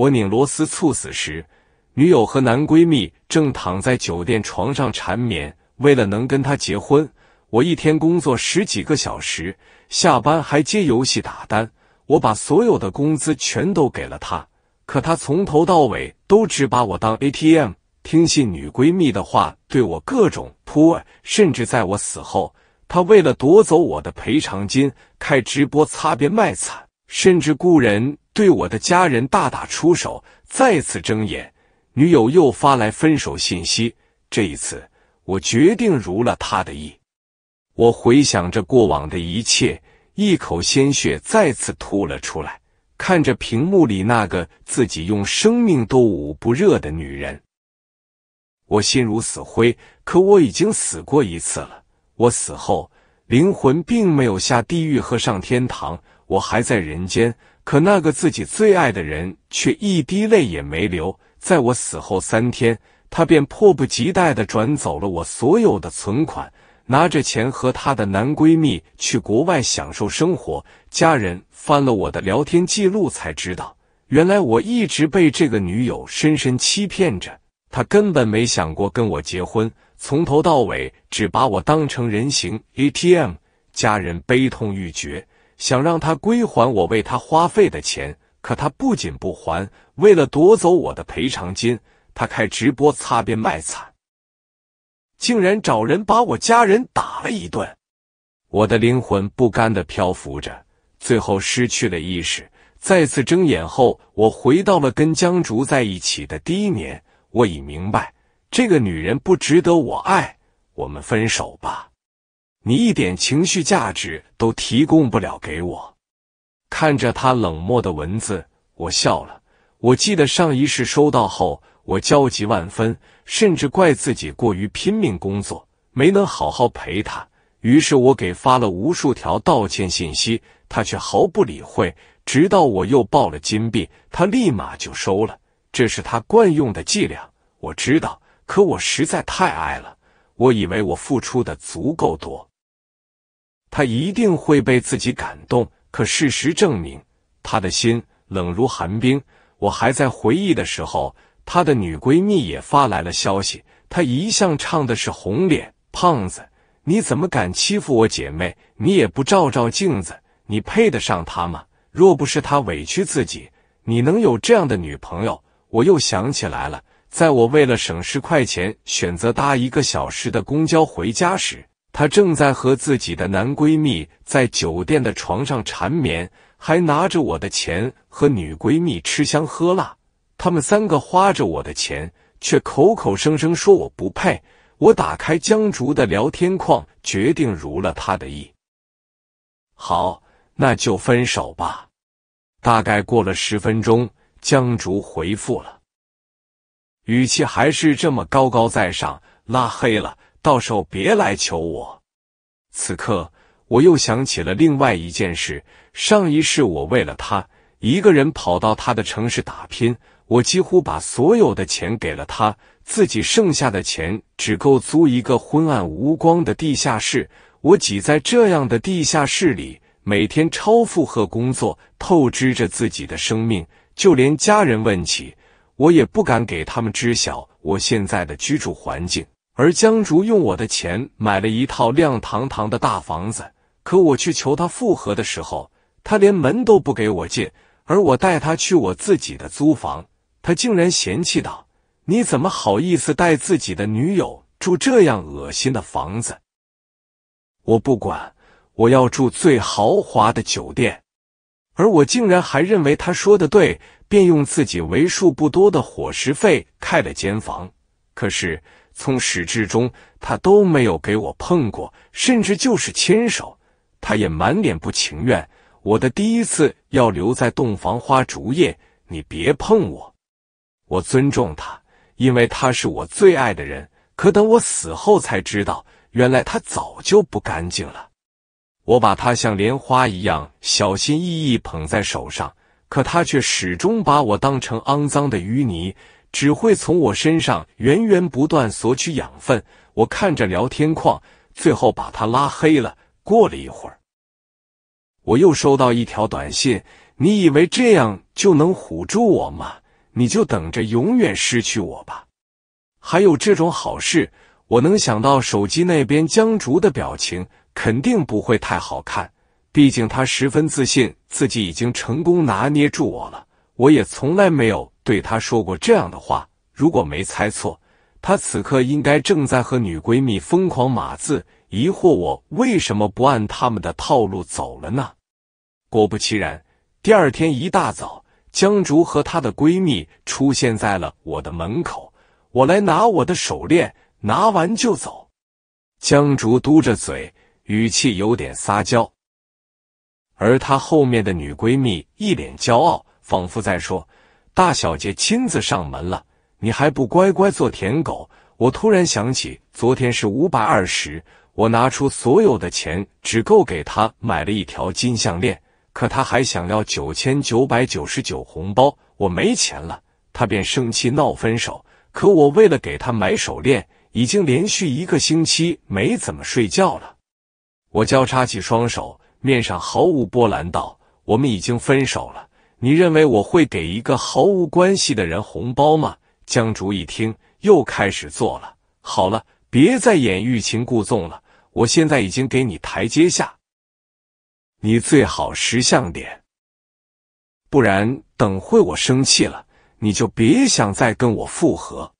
我拧螺丝猝死时，女友和男闺蜜正躺在酒店床上缠绵。为了能跟他结婚，我一天工作十几个小时，下班还接游戏打单。我把所有的工资全都给了他，可他从头到尾都只把我当 ATM，听信女闺蜜的话，对我各种泼。甚至在我死后，她为了夺走我的赔偿金，开直播擦边卖惨，甚至雇人。对我的家人大打出手。再次睁眼，女友又发来分手信息。这一次，我决定如了她的意。我回想着过往的一切，一口鲜血再次吐了出来。看着屏幕里那个自己用生命都捂不热的女人，我心如死灰。可我已经死过一次了。我死后，灵魂并没有下地狱和上天堂，我还在人间。可那个自己最爱的人却一滴泪也没流，在我死后三天，他便迫不及待地转走了我所有的存款，拿着钱和他的男闺蜜去国外享受生活。家人翻了我的聊天记录才知道，原来我一直被这个女友深深欺骗着，她根本没想过跟我结婚，从头到尾只把我当成人形 ATM。家人悲痛欲绝。想让他归还我为他花费的钱，可他不仅不还，为了夺走我的赔偿金，他开直播擦边卖惨，竟然找人把我家人打了一顿。我的灵魂不甘的漂浮着，最后失去了意识。再次睁眼后，我回到了跟江竹在一起的第一年。我已明白，这个女人不值得我爱，我们分手吧。你一点情绪价值都提供不了给我。看着他冷漠的文字，我笑了。我记得上一世收到后，我焦急万分，甚至怪自己过于拼命工作，没能好好陪他。于是我给发了无数条道歉信息，他却毫不理会。直到我又爆了金币，他立马就收了。这是他惯用的伎俩，我知道。可我实在太爱了，我以为我付出的足够多。他一定会被自己感动，可事实证明，他的心冷如寒冰。我还在回忆的时候，他的女闺蜜也发来了消息。他一向唱的是红脸胖子，你怎么敢欺负我姐妹？你也不照照镜子，你配得上他吗？若不是他委屈自己，你能有这样的女朋友？我又想起来了，在我为了省十块钱选择搭一个小时的公交回家时。她正在和自己的男闺蜜在酒店的床上缠绵，还拿着我的钱和女闺蜜吃香喝辣。他们三个花着我的钱，却口口声声说我不配。我打开江竹的聊天框，决定如了他的意。好，那就分手吧。大概过了十分钟，江竹回复了，语气还是这么高高在上，拉黑了。到时候别来求我。此刻，我又想起了另外一件事：上一世，我为了他，一个人跑到他的城市打拼，我几乎把所有的钱给了他，自己剩下的钱只够租一个昏暗无光的地下室。我挤在这样的地下室里，每天超负荷工作，透支着自己的生命。就连家人问起，我也不敢给他们知晓我现在的居住环境。而江竹用我的钱买了一套亮堂堂的大房子，可我去求他复合的时候，他连门都不给我进。而我带他去我自己的租房，他竟然嫌弃道：“你怎么好意思带自己的女友住这样恶心的房子？”我不管，我要住最豪华的酒店。而我竟然还认为他说的对，便用自己为数不多的伙食费开了间房。可是。从始至终，他都没有给我碰过，甚至就是牵手，他也满脸不情愿。我的第一次要留在洞房花烛夜，你别碰我，我尊重他，因为他是我最爱的人。可等我死后才知道，原来他早就不干净了。我把他像莲花一样小心翼翼捧在手上，可他却始终把我当成肮脏的淤泥。只会从我身上源源不断索取养分。我看着聊天框，最后把他拉黑了。过了一会儿，我又收到一条短信：“你以为这样就能唬住我吗？你就等着永远失去我吧。”还有这种好事，我能想到手机那边江竹的表情肯定不会太好看。毕竟他十分自信，自己已经成功拿捏住我了。我也从来没有。对他说过这样的话，如果没猜错，他此刻应该正在和女闺蜜疯狂码字，疑惑我为什么不按他们的套路走了呢？果不其然，第二天一大早，江竹和她的闺蜜出现在了我的门口。我来拿我的手链，拿完就走。江竹嘟着嘴，语气有点撒娇，而她后面的女闺蜜一脸骄傲，仿佛在说。大小姐亲自上门了，你还不乖乖做舔狗？我突然想起，昨天是五百二十，我拿出所有的钱，只够给他买了一条金项链。可他还想要九千九百九十九红包，我没钱了，他便生气闹分手。可我为了给他买手链，已经连续一个星期没怎么睡觉了。我交叉起双手，面上毫无波澜道：“我们已经分手了。”你认为我会给一个毫无关系的人红包吗？江竹一听，又开始做了。好了，别再演欲擒故纵了。我现在已经给你台阶下，你最好识相点，不然等会我生气了，你就别想再跟我复合。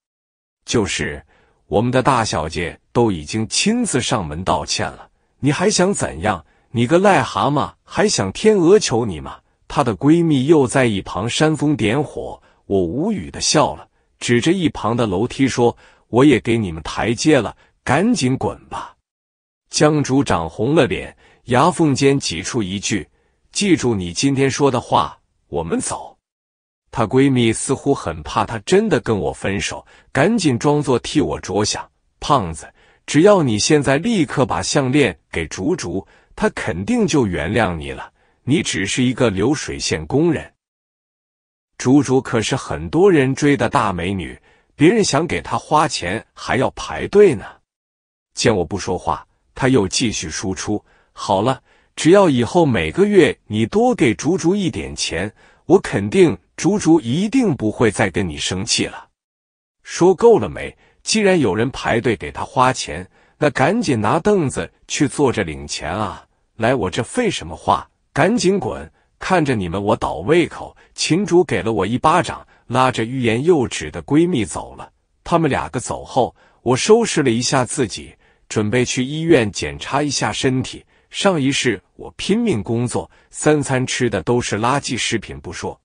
就是我们的大小姐都已经亲自上门道歉了，你还想怎样？你个癞蛤蟆还想天鹅求你吗？她的闺蜜又在一旁煽风点火，我无语的笑了，指着一旁的楼梯说：“我也给你们台阶了，赶紧滚吧。”江竹长红了脸，牙缝间挤出一句：“记住你今天说的话，我们走。”她闺蜜似乎很怕她真的跟我分手，赶紧装作替我着想：“胖子，只要你现在立刻把项链给竹竹，她肯定就原谅你了。”你只是一个流水线工人，竹竹可是很多人追的大美女，别人想给她花钱还要排队呢。见我不说话，他又继续输出。好了，只要以后每个月你多给竹竹一点钱，我肯定竹竹一定不会再跟你生气了。说够了没？既然有人排队给她花钱，那赶紧拿凳子去坐着领钱啊！来，我这废什么话？赶紧滚！看着你们，我倒胃口。秦主给了我一巴掌，拉着欲言又止的闺蜜走了。他们两个走后，我收拾了一下自己，准备去医院检查一下身体。上一世我拼命工作，三餐吃的都是垃圾食品不说，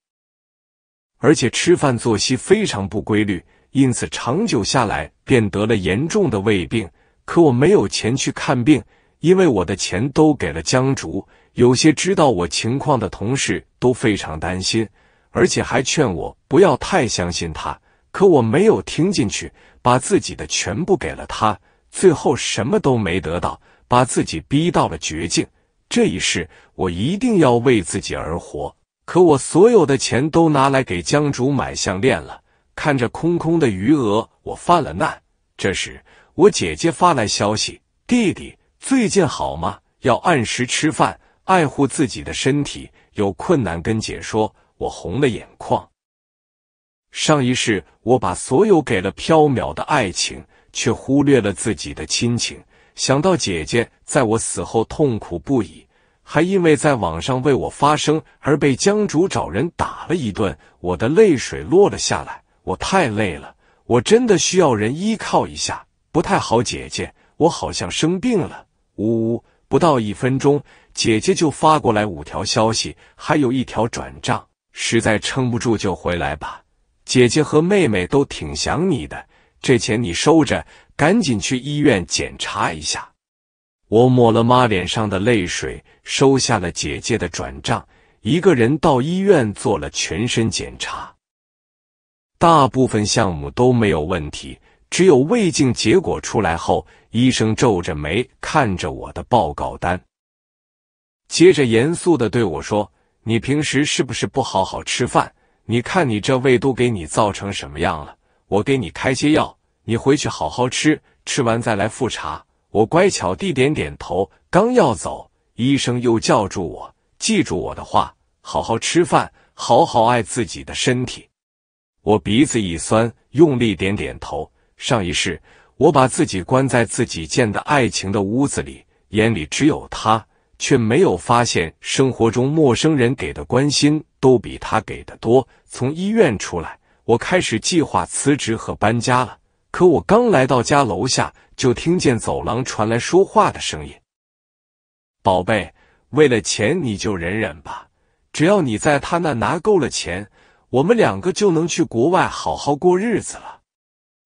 而且吃饭作息非常不规律，因此长久下来便得了严重的胃病。可我没有钱去看病，因为我的钱都给了江竹。有些知道我情况的同事都非常担心，而且还劝我不要太相信他。可我没有听进去，把自己的全部给了他，最后什么都没得到，把自己逼到了绝境。这一世，我一定要为自己而活。可我所有的钱都拿来给江竹买项链了，看着空空的余额，我犯了难。这时，我姐姐发来消息：“弟弟，最近好吗？要按时吃饭。”爱护自己的身体，有困难跟姐说。我红了眼眶。上一世我把所有给了缥缈的爱情，却忽略了自己的亲情。想到姐姐在我死后痛苦不已，还因为在网上为我发声而被江主找人打了一顿，我的泪水落了下来。我太累了，我真的需要人依靠一下，不太好。姐姐，我好像生病了，呜呜。不到一分钟。姐姐就发过来五条消息，还有一条转账。实在撑不住就回来吧，姐姐和妹妹都挺想你的。这钱你收着，赶紧去医院检查一下。我抹了妈脸上的泪水，收下了姐姐的转账，一个人到医院做了全身检查。大部分项目都没有问题，只有胃镜结果出来后，医生皱着眉看着我的报告单。接着严肃的对我说：“你平时是不是不好好吃饭？你看你这胃都给你造成什么样了？我给你开些药，你回去好好吃，吃完再来复查。”我乖巧地点点头，刚要走，医生又叫住我：“记住我的话，好好吃饭，好好爱自己的身体。”我鼻子一酸，用力点点头。上一世，我把自己关在自己建的爱情的屋子里，眼里只有他。却没有发现，生活中陌生人给的关心都比他给的多。从医院出来，我开始计划辞职和搬家了。可我刚来到家楼下，就听见走廊传来说话的声音：“宝贝，为了钱你就忍忍吧，只要你在他那拿够了钱，我们两个就能去国外好好过日子了。”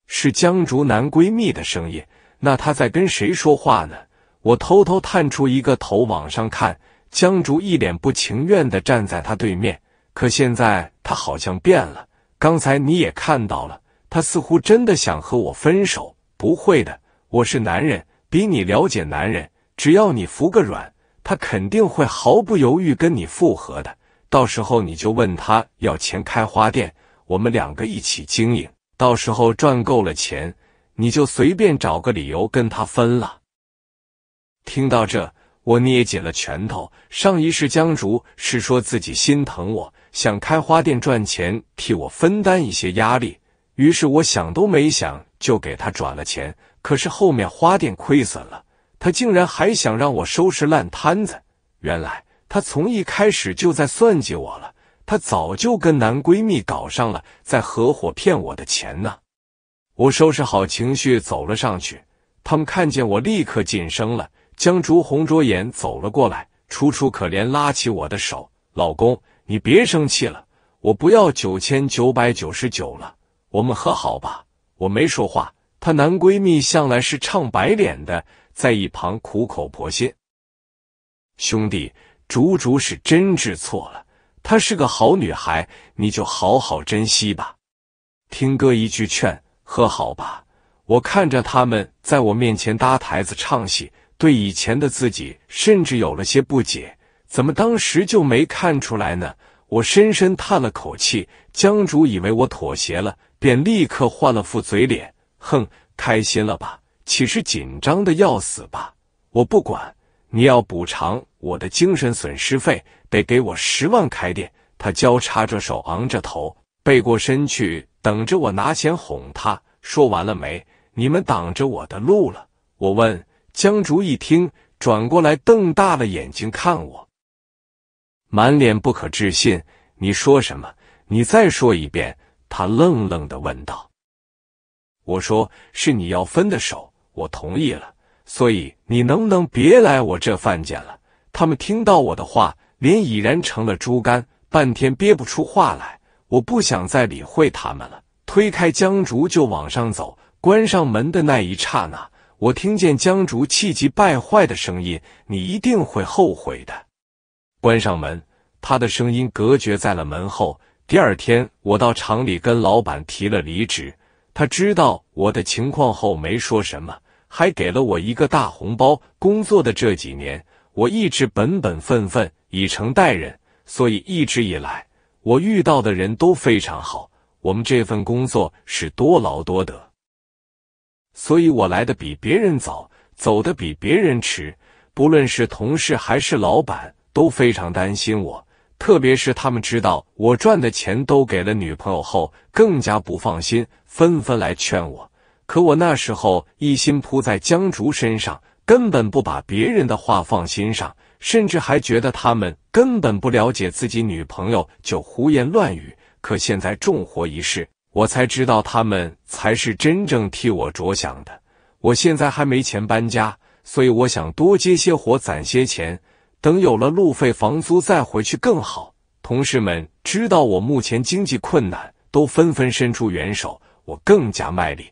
是江竹男闺蜜的声音。那他在跟谁说话呢？我偷偷探出一个头往上看，江竹一脸不情愿的站在他对面。可现在他好像变了，刚才你也看到了，他似乎真的想和我分手。不会的，我是男人，比你了解男人。只要你服个软，他肯定会毫不犹豫跟你复合的。到时候你就问他要钱开花店，我们两个一起经营。到时候赚够了钱，你就随便找个理由跟他分了。听到这，我捏紧了拳头。上一世江竹是说自己心疼我，想开花店赚钱，替我分担一些压力。于是我想都没想就给他转了钱。可是后面花店亏损了，他竟然还想让我收拾烂摊子。原来他从一开始就在算计我了。他早就跟男闺蜜搞上了，在合伙骗我的钱呢。我收拾好情绪走了上去，他们看见我立刻噤声了。江竹红着眼走了过来，楚楚可怜拉起我的手：“老公，你别生气了，我不要九千九百九十九了，我们和好吧。”我没说话，她男闺蜜向来是唱白脸的，在一旁苦口婆心：“兄弟，竹竹是真知错了，她是个好女孩，你就好好珍惜吧，听哥一句劝，和好吧。”我看着他们在我面前搭台子唱戏。对以前的自己，甚至有了些不解，怎么当时就没看出来呢？我深深叹了口气。江主以为我妥协了，便立刻换了副嘴脸，哼，开心了吧？其实紧张的要死吧？我不管，你要补偿我的精神损失费，得给我十万。开店，他交叉着手，昂着头，背过身去，等着我拿钱哄他。说完了没？你们挡着我的路了。我问。江竹一听，转过来瞪大了眼睛看我，满脸不可置信。“你说什么？你再说一遍。”他愣愣的问道。我说：“是你要分的手，我同意了。所以你能不能别来我这犯贱了？”他们听到我的话，脸已然成了猪肝，半天憋不出话来。我不想再理会他们了，推开江竹就往上走。关上门的那一刹那。我听见江竹气急败坏的声音，你一定会后悔的。关上门，他的声音隔绝在了门后。第二天，我到厂里跟老板提了离职。他知道我的情况后，没说什么，还给了我一个大红包。工作的这几年，我一直本本分分，以诚待人，所以一直以来我遇到的人都非常好。我们这份工作是多劳多得。所以我来的比别人早，走的比别人迟。不论是同事还是老板，都非常担心我。特别是他们知道我赚的钱都给了女朋友后，更加不放心，纷纷来劝我。可我那时候一心扑在江竹身上，根本不把别人的话放心上，甚至还觉得他们根本不了解自己女朋友就胡言乱语。可现在重活一世。我才知道，他们才是真正替我着想的。我现在还没钱搬家，所以我想多接些活，攒些钱，等有了路费、房租再回去更好。同事们知道我目前经济困难，都纷纷伸出援手，我更加卖力。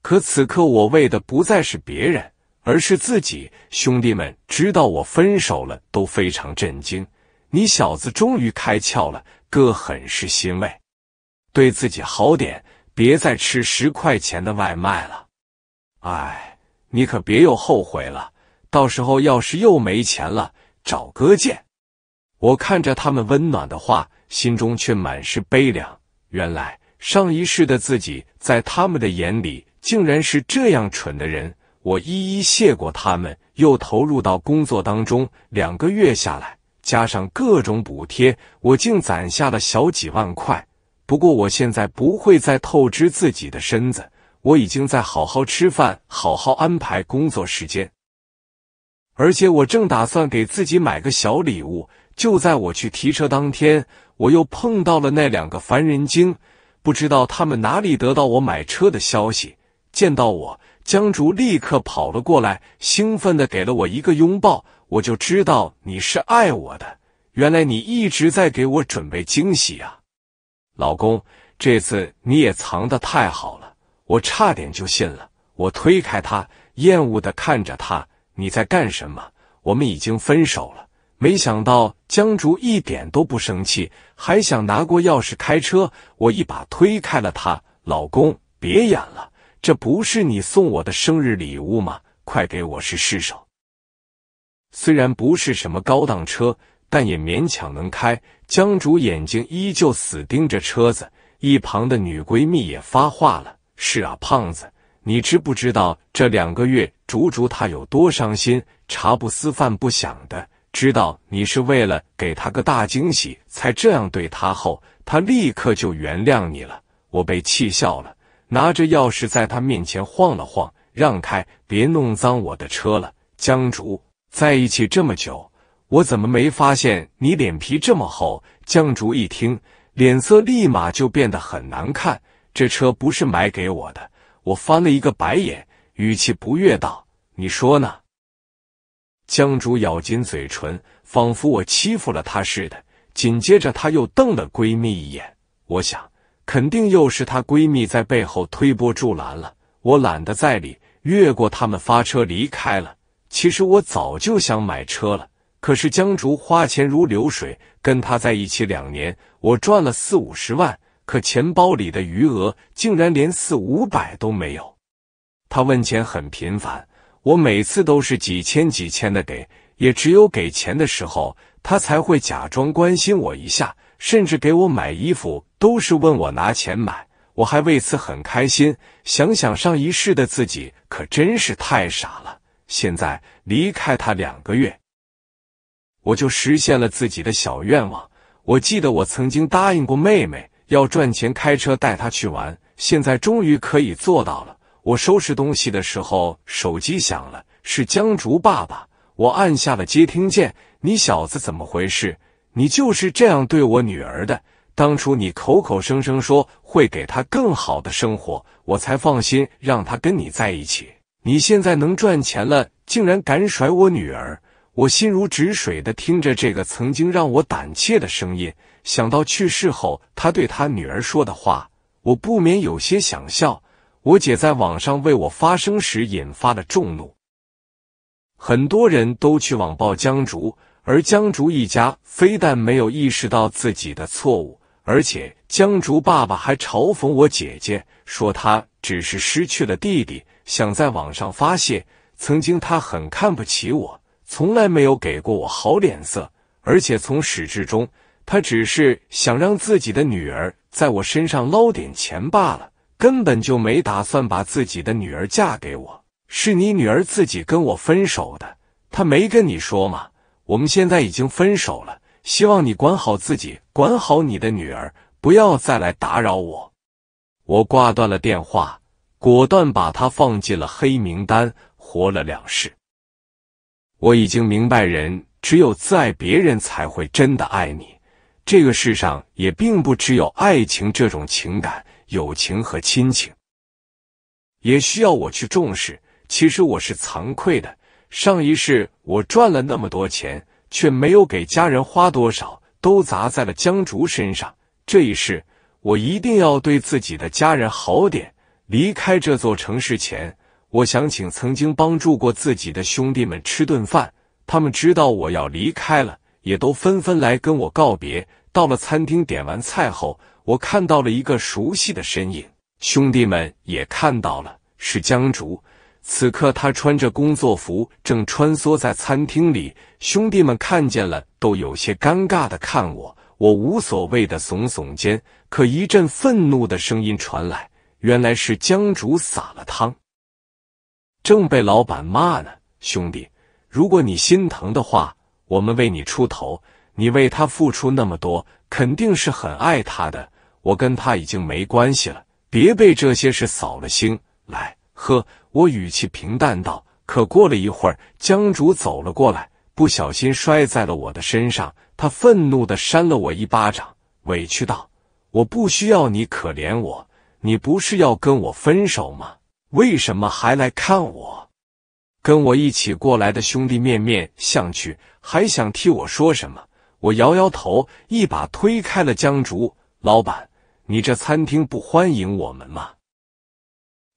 可此刻，我为的不再是别人，而是自己。兄弟们知道我分手了，都非常震惊。你小子终于开窍了，哥很是欣慰。对自己好点，别再吃十块钱的外卖了。哎，你可别又后悔了，到时候要是又没钱了，找哥借。我看着他们温暖的话，心中却满是悲凉。原来上一世的自己，在他们的眼里，竟然是这样蠢的人。我一一谢过他们，又投入到工作当中。两个月下来，加上各种补贴，我竟攒下了小几万块。不过我现在不会再透支自己的身子，我已经在好好吃饭，好好安排工作时间。而且我正打算给自己买个小礼物。就在我去提车当天，我又碰到了那两个烦人精。不知道他们哪里得到我买车的消息。见到我，江竹立刻跑了过来，兴奋的给了我一个拥抱。我就知道你是爱我的，原来你一直在给我准备惊喜啊！老公，这次你也藏的太好了，我差点就信了。我推开他，厌恶的看着他，你在干什么？我们已经分手了。没想到江竹一点都不生气，还想拿过钥匙开车。我一把推开了他，老公，别演了，这不是你送我的生日礼物吗？快给我试试手。虽然不是什么高档车。但也勉强能开。江竹眼睛依旧死盯着车子，一旁的女闺蜜也发话了：“是啊，胖子，你知不知道这两个月竹竹她有多伤心，茶不思饭不想的。知道你是为了给她个大惊喜才这样对她后，她立刻就原谅你了。”我被气笑了，拿着钥匙在她面前晃了晃：“让开，别弄脏我的车了。”江竹在一起这么久。我怎么没发现你脸皮这么厚？江竹一听，脸色立马就变得很难看。这车不是买给我的，我翻了一个白眼，语气不悦道：“你说呢？”江竹咬紧嘴唇，仿佛我欺负了她似的。紧接着，她又瞪了闺蜜一眼。我想，肯定又是她闺蜜在背后推波助澜了。我懒得再理，越过他们发车离开了。其实我早就想买车了。可是江竹花钱如流水，跟他在一起两年，我赚了四五十万，可钱包里的余额竟然连四五百都没有。他问钱很频繁，我每次都是几千几千的给，也只有给钱的时候，他才会假装关心我一下，甚至给我买衣服都是问我拿钱买，我还为此很开心。想想上一世的自己，可真是太傻了。现在离开他两个月。我就实现了自己的小愿望。我记得我曾经答应过妹妹要赚钱开车带她去玩，现在终于可以做到了。我收拾东西的时候，手机响了，是江竹爸爸。我按下了接听键：“你小子怎么回事？你就是这样对我女儿的？当初你口口声声说会给她更好的生活，我才放心让她跟你在一起。你现在能赚钱了，竟然敢甩我女儿！”我心如止水的听着这个曾经让我胆怯的声音，想到去世后他对他女儿说的话，我不免有些想笑。我姐在网上为我发声时引发了众怒，很多人都去网暴江竹，而江竹一家非但没有意识到自己的错误，而且江竹爸爸还嘲讽我姐姐，说他只是失去了弟弟，想在网上发泄。曾经他很看不起我。从来没有给过我好脸色，而且从始至终，他只是想让自己的女儿在我身上捞点钱罢了，根本就没打算把自己的女儿嫁给我。是你女儿自己跟我分手的，她没跟你说吗？我们现在已经分手了，希望你管好自己，管好你的女儿，不要再来打扰我。我挂断了电话，果断把他放进了黑名单，活了两世。我已经明白，人只有自爱，别人才会真的爱你。这个世上也并不只有爱情这种情感，友情和亲情也需要我去重视。其实我是惭愧的，上一世我赚了那么多钱，却没有给家人花多少，都砸在了江竹身上。这一世，我一定要对自己的家人好点。离开这座城市前。我想请曾经帮助过自己的兄弟们吃顿饭，他们知道我要离开了，也都纷纷来跟我告别。到了餐厅，点完菜后，我看到了一个熟悉的身影，兄弟们也看到了，是江竹。此刻他穿着工作服，正穿梭在餐厅里。兄弟们看见了，都有些尴尬的看我。我无所谓的耸耸肩，可一阵愤怒的声音传来，原来是江竹撒了汤。正被老板骂呢，兄弟，如果你心疼的话，我们为你出头。你为他付出那么多，肯定是很爱他的。我跟他已经没关系了，别被这些事扫了兴。来，喝。我语气平淡道。可过了一会儿，江竹走了过来，不小心摔在了我的身上。他愤怒的扇了我一巴掌，委屈道：“我不需要你可怜我，你不是要跟我分手吗？”为什么还来看我？跟我一起过来的兄弟面面相觑，还想替我说什么？我摇摇头，一把推开了江竹。老板，你这餐厅不欢迎我们吗？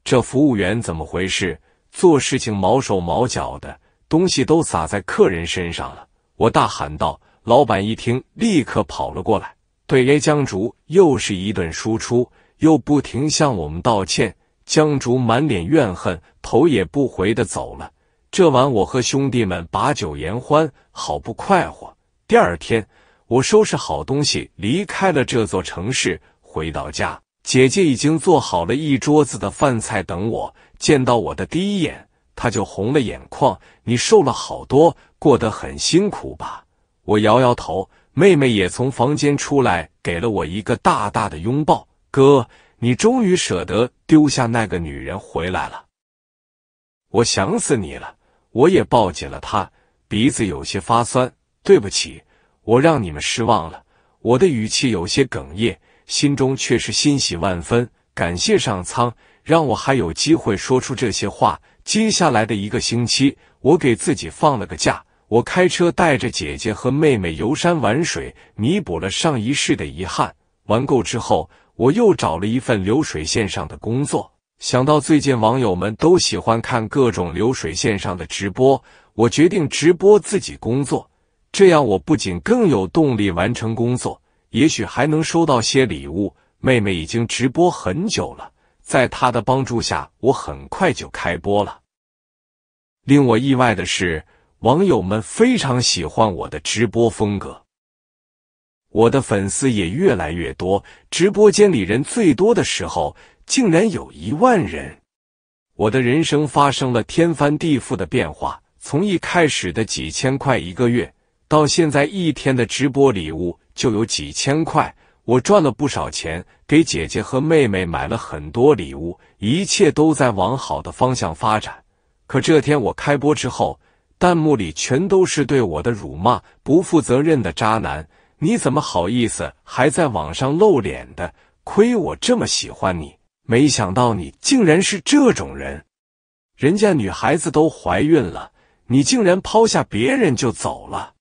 这服务员怎么回事？做事情毛手毛脚的，东西都洒在客人身上了！我大喊道。老板一听，立刻跑了过来，对江竹又是一顿输出，又不停向我们道歉。江竹满脸怨恨，头也不回的走了。这晚我和兄弟们把酒言欢，好不快活。第二天，我收拾好东西，离开了这座城市，回到家，姐姐已经做好了一桌子的饭菜等我。见到我的第一眼，她就红了眼眶：“你瘦了好多，过得很辛苦吧？”我摇摇头。妹妹也从房间出来，给了我一个大大的拥抱：“哥。”你终于舍得丢下那个女人回来了，我想死你了！我也抱紧了她，鼻子有些发酸。对不起，我让你们失望了。我的语气有些哽咽，心中却是欣喜万分。感谢上苍，让我还有机会说出这些话。接下来的一个星期，我给自己放了个假，我开车带着姐姐和妹妹游山玩水，弥补了上一世的遗憾。玩够之后。我又找了一份流水线上的工作。想到最近网友们都喜欢看各种流水线上的直播，我决定直播自己工作。这样我不仅更有动力完成工作，也许还能收到些礼物。妹妹已经直播很久了，在她的帮助下，我很快就开播了。令我意外的是，网友们非常喜欢我的直播风格。我的粉丝也越来越多，直播间里人最多的时候竟然有一万人。我的人生发生了天翻地覆的变化，从一开始的几千块一个月，到现在一天的直播礼物就有几千块，我赚了不少钱，给姐姐和妹妹买了很多礼物，一切都在往好的方向发展。可这天我开播之后，弹幕里全都是对我的辱骂，不负责任的渣男。你怎么好意思还在网上露脸的？亏我这么喜欢你，没想到你竟然是这种人！人家女孩子都怀孕了，你竟然抛下别人就走了，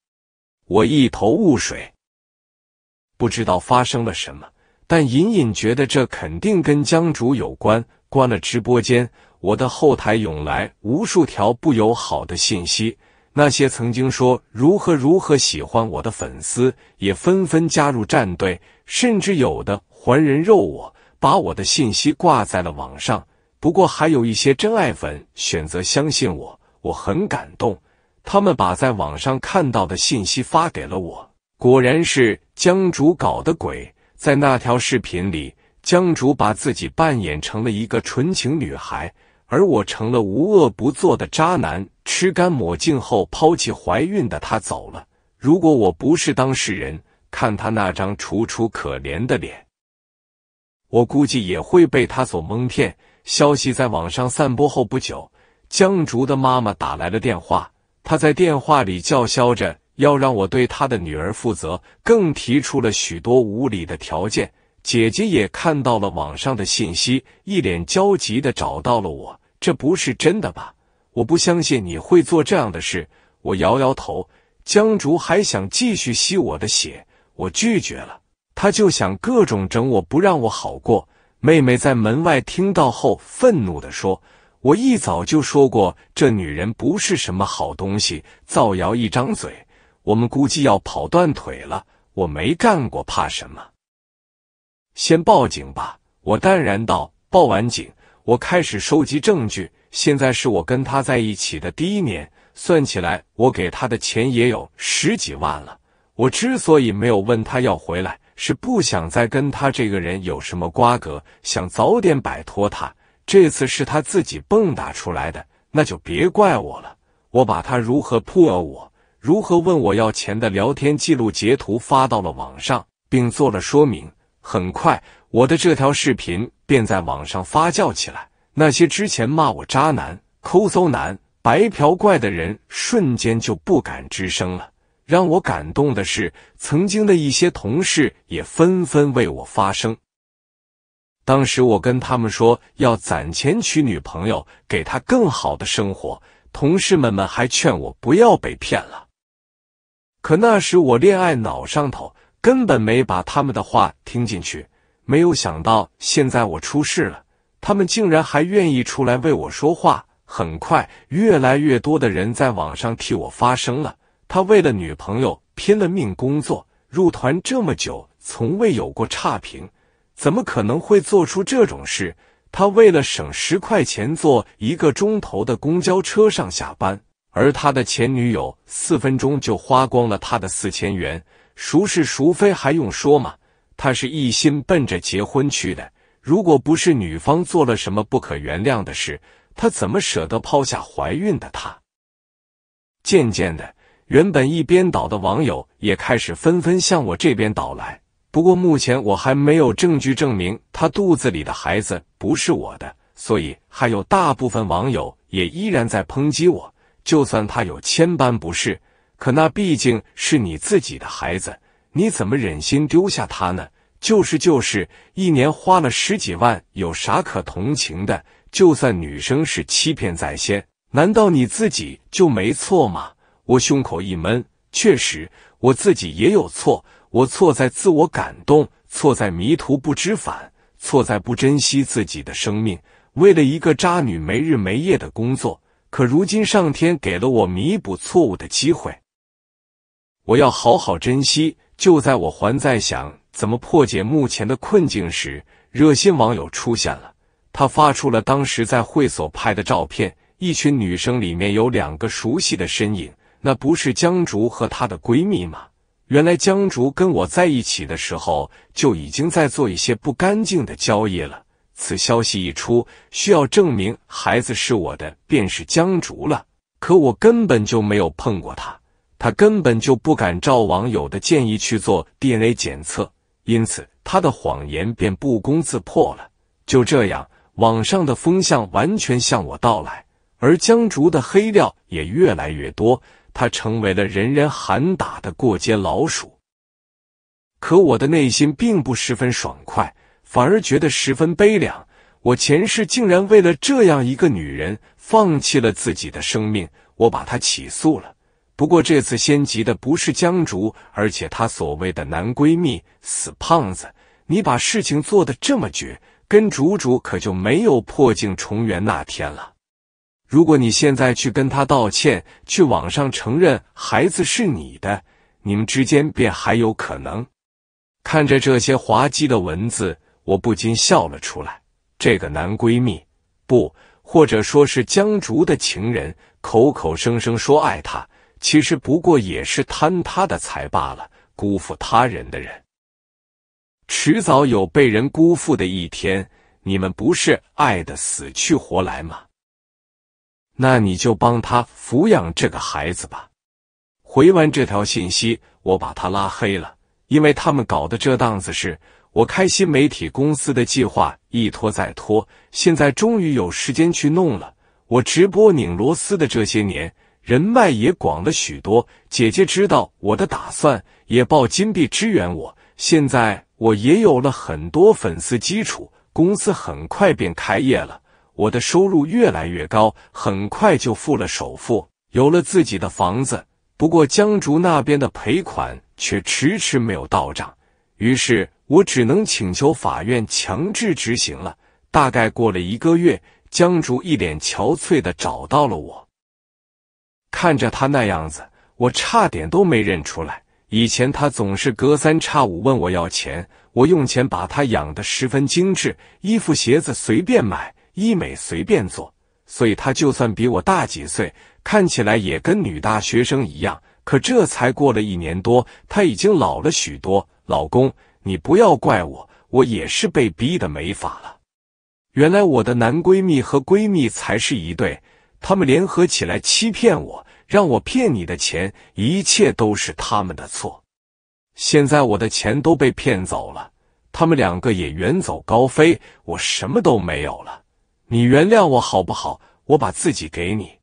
我一头雾水，不知道发生了什么，但隐隐觉得这肯定跟江主有关。关了直播间，我的后台涌来无数条不友好的信息。那些曾经说如何如何喜欢我的粉丝，也纷纷加入战队，甚至有的还人肉我，把我的信息挂在了网上。不过还有一些真爱粉选择相信我，我很感动。他们把在网上看到的信息发给了我，果然是江竹搞的鬼。在那条视频里，江竹把自己扮演成了一个纯情女孩。而我成了无恶不作的渣男，吃干抹净后抛弃怀孕的她走了。如果我不是当事人，看她那张楚楚可怜的脸，我估计也会被他所蒙骗。消息在网上散播后不久，江竹的妈妈打来了电话，她在电话里叫嚣着要让我对她的女儿负责，更提出了许多无理的条件。姐姐也看到了网上的信息，一脸焦急的找到了我。这不是真的吧？我不相信你会做这样的事。我摇摇头。江竹还想继续吸我的血，我拒绝了。他就想各种整我，不让我好过。妹妹在门外听到后，愤怒的说：“我一早就说过，这女人不是什么好东西，造谣一张嘴，我们估计要跑断腿了。我没干过，怕什么？”先报警吧，我淡然道。报完警，我开始收集证据。现在是我跟他在一起的第一年，算起来，我给他的钱也有十几万了。我之所以没有问他要回来，是不想再跟他这个人有什么瓜葛，想早点摆脱他。这次是他自己蹦跶出来的，那就别怪我了。我把他如何破我、如何问我要钱的聊天记录截图发到了网上，并做了说明。很快，我的这条视频便在网上发酵起来。那些之前骂我渣男、抠搜男、白嫖怪的人，瞬间就不敢吱声了。让我感动的是，曾经的一些同事也纷纷为我发声。当时我跟他们说要攒钱娶女朋友，给她更好的生活，同事们们还劝我不要被骗了。可那时我恋爱脑上头。根本没把他们的话听进去，没有想到现在我出事了，他们竟然还愿意出来为我说话。很快，越来越多的人在网上替我发声了。他为了女朋友拼了命工作，入团这么久从未有过差评，怎么可能会做出这种事？他为了省十块钱坐一个钟头的公交车上下班，而他的前女友四分钟就花光了他的四千元。孰是孰非还用说吗？他是一心奔着结婚去的，如果不是女方做了什么不可原谅的事，他怎么舍得抛下怀孕的她？渐渐的，原本一边倒的网友也开始纷纷向我这边倒来。不过目前我还没有证据证明他肚子里的孩子不是我的，所以还有大部分网友也依然在抨击我。就算他有千般不是。可那毕竟是你自己的孩子，你怎么忍心丢下他呢？就是就是，一年花了十几万，有啥可同情的？就算女生是欺骗在先，难道你自己就没错吗？我胸口一闷，确实我自己也有错，我错在自我感动，错在迷途不知返，错在不珍惜自己的生命，为了一个渣女没日没夜的工作。可如今上天给了我弥补错误的机会。我要好好珍惜。就在我还在想怎么破解目前的困境时，热心网友出现了，他发出了当时在会所拍的照片，一群女生里面有两个熟悉的身影，那不是江竹和她的闺蜜吗？原来江竹跟我在一起的时候就已经在做一些不干净的交易了。此消息一出，需要证明孩子是我的便是江竹了，可我根本就没有碰过他。他根本就不敢照网友的建议去做 DNA 检测，因此他的谎言便不攻自破了。就这样，网上的风向完全向我到来，而江竹的黑料也越来越多，他成为了人人喊打的过街老鼠。可我的内心并不十分爽快，反而觉得十分悲凉。我前世竟然为了这样一个女人放弃了自己的生命，我把她起诉了。不过这次先急的不是江竹，而且她所谓的男闺蜜死胖子，你把事情做得这么绝，跟竹竹可就没有破镜重圆那天了。如果你现在去跟她道歉，去网上承认孩子是你的，你们之间便还有可能。看着这些滑稽的文字，我不禁笑了出来。这个男闺蜜，不，或者说是江竹的情人，口口声声说爱她。其实不过也是坍塌的财罢了，辜负他人的人，迟早有被人辜负的一天。你们不是爱的死去活来吗？那你就帮他抚养这个孩子吧。回完这条信息，我把他拉黑了，因为他们搞的这档子事，我开新媒体公司的计划一拖再拖，现在终于有时间去弄了。我直播拧螺丝的这些年。人脉也广了许多。姐姐知道我的打算，也抱金币支援我。现在我也有了很多粉丝基础，公司很快便开业了。我的收入越来越高，很快就付了首付，有了自己的房子。不过江竹那边的赔款却迟迟没有到账，于是我只能请求法院强制执行了。大概过了一个月，江竹一脸憔悴的找到了我。看着他那样子，我差点都没认出来。以前他总是隔三差五问我要钱，我用钱把他养得十分精致，衣服鞋子随便买，医美随便做，所以他就算比我大几岁，看起来也跟女大学生一样。可这才过了一年多，他已经老了许多。老公，你不要怪我，我也是被逼的没法了。原来我的男闺蜜和闺蜜才是一对。他们联合起来欺骗我，让我骗你的钱，一切都是他们的错。现在我的钱都被骗走了，他们两个也远走高飞，我什么都没有了。你原谅我好不好？我把自己给你，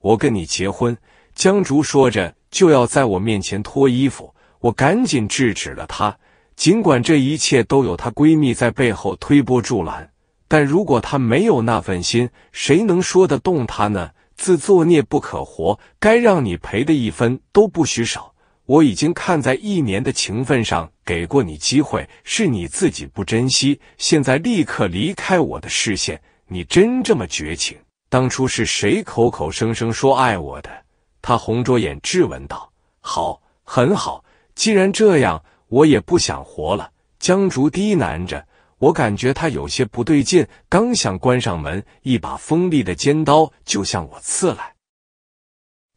我跟你结婚。”江竹说着就要在我面前脱衣服，我赶紧制止了他。尽管这一切都有她闺蜜在背后推波助澜。但如果他没有那份心，谁能说得动他呢？自作孽不可活，该让你赔的一分都不许少。我已经看在一年的情分上给过你机会，是你自己不珍惜。现在立刻离开我的视线！你真这么绝情？当初是谁口口声声说爱我的？他红着眼质问道。好，很好，既然这样，我也不想活了。江竹低喃着。我感觉他有些不对劲，刚想关上门，一把锋利的尖刀就向我刺来。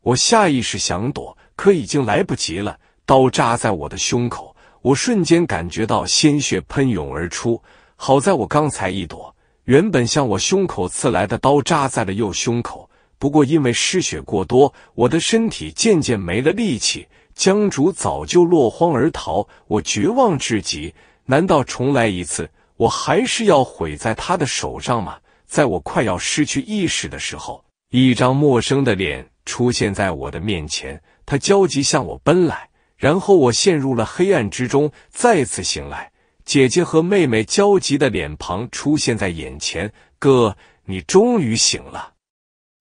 我下意识想躲，可已经来不及了，刀扎在我的胸口。我瞬间感觉到鲜血喷涌而出。好在我刚才一躲，原本向我胸口刺来的刀扎在了右胸口。不过因为失血过多，我的身体渐渐没了力气。江竹早就落荒而逃，我绝望至极。难道重来一次？我还是要毁在他的手上吗？在我快要失去意识的时候，一张陌生的脸出现在我的面前，他焦急向我奔来，然后我陷入了黑暗之中，再次醒来，姐姐和妹妹焦急的脸庞出现在眼前。哥，你终于醒了！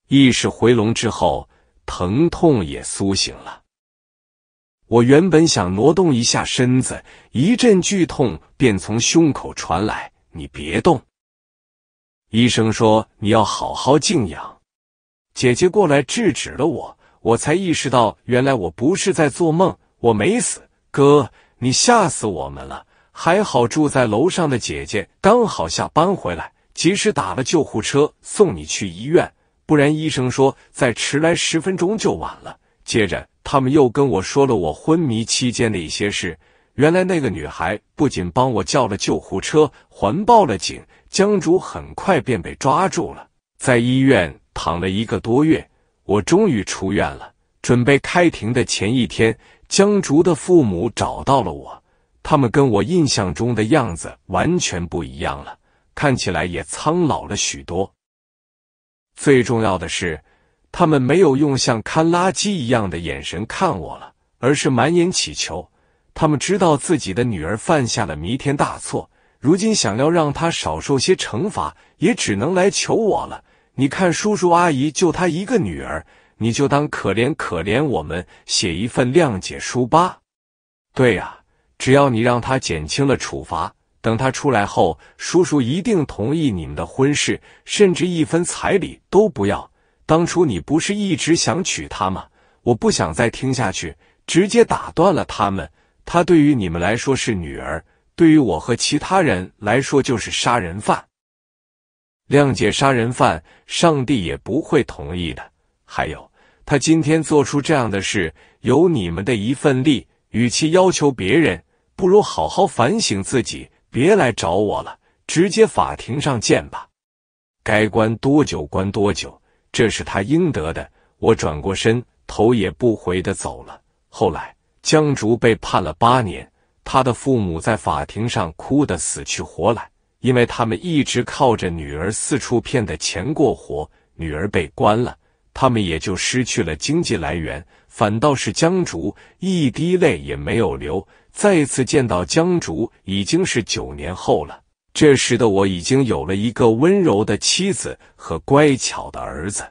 意识回笼之后，疼痛也苏醒了。我原本想挪动一下身子，一阵剧痛便从胸口传来。你别动，医生说你要好好静养。姐姐过来制止了我，我才意识到原来我不是在做梦，我没死。哥，你吓死我们了！还好住在楼上的姐姐刚好下班回来，及时打了救护车送你去医院，不然医生说再迟来十分钟就晚了。接着。他们又跟我说了我昏迷期间的一些事。原来那个女孩不仅帮我叫了救护车，还报了警。江竹很快便被抓住了，在医院躺了一个多月，我终于出院了。准备开庭的前一天，江竹的父母找到了我，他们跟我印象中的样子完全不一样了，看起来也苍老了许多。最重要的是。他们没有用像看垃圾一样的眼神看我了，而是满眼乞求。他们知道自己的女儿犯下了弥天大错，如今想要让她少受些惩罚，也只能来求我了。你看，叔叔阿姨就她一个女儿，你就当可怜可怜我们，写一份谅解书吧。对呀，只要你让他减轻了处罚，等他出来后，叔叔一定同意你们的婚事，甚至一分彩礼都不要。当初你不是一直想娶她吗？我不想再听下去，直接打断了他们。她对于你们来说是女儿，对于我和其他人来说就是杀人犯。谅解杀人犯，上帝也不会同意的。还有，他今天做出这样的事，有你们的一份力。与其要求别人，不如好好反省自己。别来找我了，直接法庭上见吧。该关多久关多久。这是他应得的。我转过身，头也不回的走了。后来，江竹被判了八年。他的父母在法庭上哭得死去活来，因为他们一直靠着女儿四处骗的钱过活。女儿被关了，他们也就失去了经济来源。反倒是江竹，一滴泪也没有流。再次见到江竹，已经是九年后了。这时的我已经有了一个温柔的妻子和乖巧的儿子，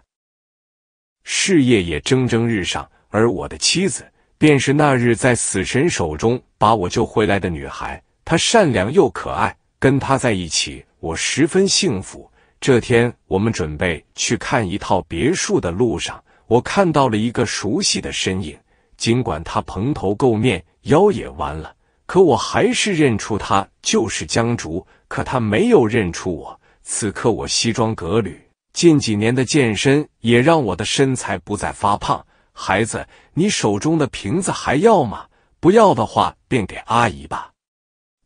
事业也蒸蒸日上。而我的妻子便是那日在死神手中把我救回来的女孩，她善良又可爱，跟她在一起我十分幸福。这天，我们准备去看一套别墅的路上，我看到了一个熟悉的身影。尽管他蓬头垢面，腰也弯了，可我还是认出他就是江竹。可他没有认出我。此刻我西装革履，近几年的健身也让我的身材不再发胖。孩子，你手中的瓶子还要吗？不要的话，便给阿姨吧。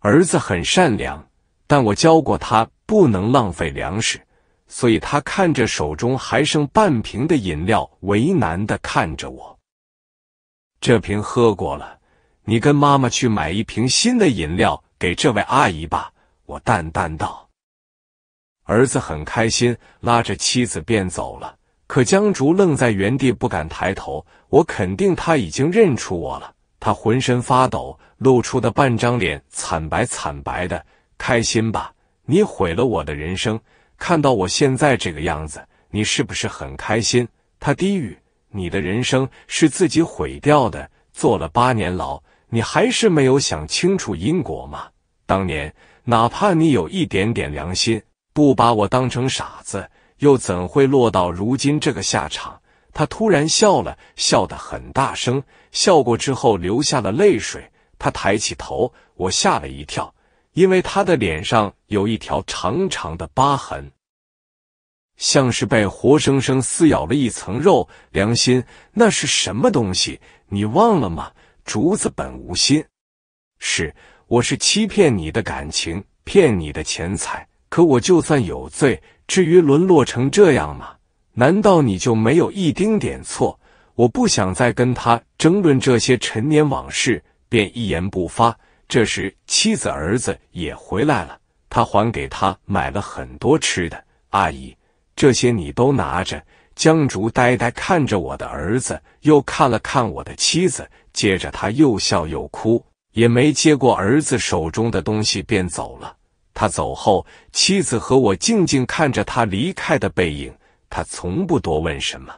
儿子很善良，但我教过他不能浪费粮食，所以他看着手中还剩半瓶的饮料，为难的看着我。这瓶喝过了，你跟妈妈去买一瓶新的饮料给这位阿姨吧。我淡淡道：“儿子很开心，拉着妻子便走了。可江竹愣在原地，不敢抬头。我肯定他已经认出我了。他浑身发抖，露出的半张脸惨白惨白的。开心吧？你毁了我的人生，看到我现在这个样子，你是不是很开心？”他低语：“你的人生是自己毁掉的。坐了八年牢，你还是没有想清楚因果吗？当年……”哪怕你有一点点良心，不把我当成傻子，又怎会落到如今这个下场？他突然笑了，笑得很大声，笑过之后流下了泪水。他抬起头，我吓了一跳，因为他的脸上有一条长长的疤痕，像是被活生生撕咬了一层肉。良心，那是什么东西？你忘了吗？竹子本无心，是。我是欺骗你的感情，骗你的钱财，可我就算有罪，至于沦落成这样吗？难道你就没有一丁点错？我不想再跟他争论这些陈年往事，便一言不发。这时，妻子、儿子也回来了，他还给他买了很多吃的。阿姨，这些你都拿着。江竹呆呆看着我的儿子，又看了看我的妻子，接着他又笑又哭。也没接过儿子手中的东西，便走了。他走后，妻子和我静静看着他离开的背影。他从不多问什么。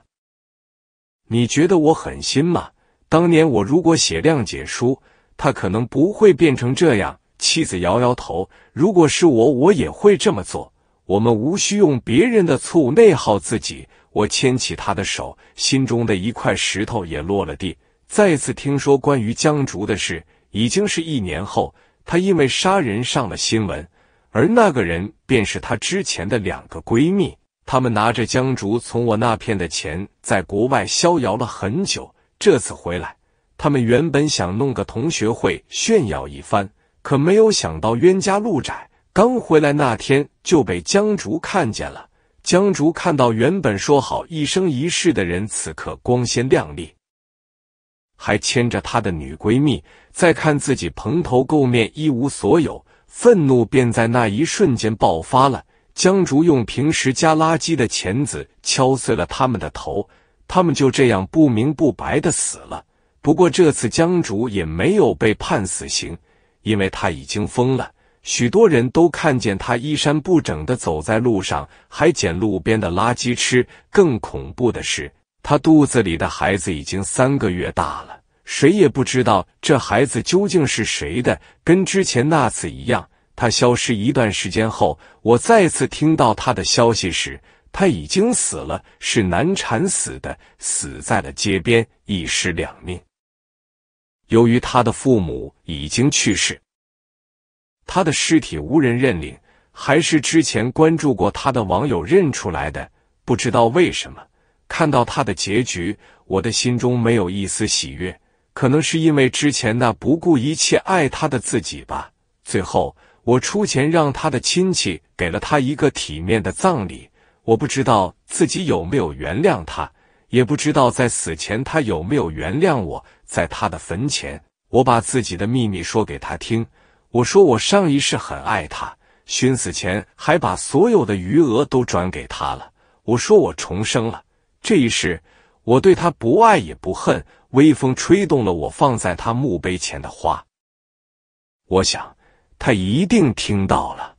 你觉得我狠心吗？当年我如果写谅解书，他可能不会变成这样。妻子摇摇头。如果是我，我也会这么做。我们无需用别人的错误内耗自己。我牵起他的手，心中的一块石头也落了地。再次听说关于江竹的事。已经是一年后，她因为杀人上了新闻，而那个人便是她之前的两个闺蜜。他们拿着江竹从我那骗的钱，在国外逍遥了很久。这次回来，他们原本想弄个同学会炫耀一番，可没有想到冤家路窄，刚回来那天就被江竹看见了。江竹看到原本说好一生一世的人，此刻光鲜亮丽。还牵着她的女闺蜜，再看自己蓬头垢面、一无所有，愤怒便在那一瞬间爆发了。江竹用平时夹垃圾的钳子敲碎了他们的头，他们就这样不明不白的死了。不过这次江竹也没有被判死刑，因为他已经疯了。许多人都看见他衣衫不整的走在路上，还捡路边的垃圾吃。更恐怖的是。他肚子里的孩子已经三个月大了，谁也不知道这孩子究竟是谁的。跟之前那次一样，他消失一段时间后，我再次听到他的消息时，他已经死了，是难产死的，死在了街边，一尸两命。由于他的父母已经去世，他的尸体无人认领，还是之前关注过他的网友认出来的。不知道为什么。看到他的结局，我的心中没有一丝喜悦，可能是因为之前那不顾一切爱他的自己吧。最后，我出钱让他的亲戚给了他一个体面的葬礼。我不知道自己有没有原谅他，也不知道在死前他有没有原谅我。在他的坟前，我把自己的秘密说给他听。我说我上一世很爱他，寻死前还把所有的余额都转给他了。我说我重生了。这一世，我对他不爱也不恨。微风吹动了我放在他墓碑前的花，我想他一定听到了。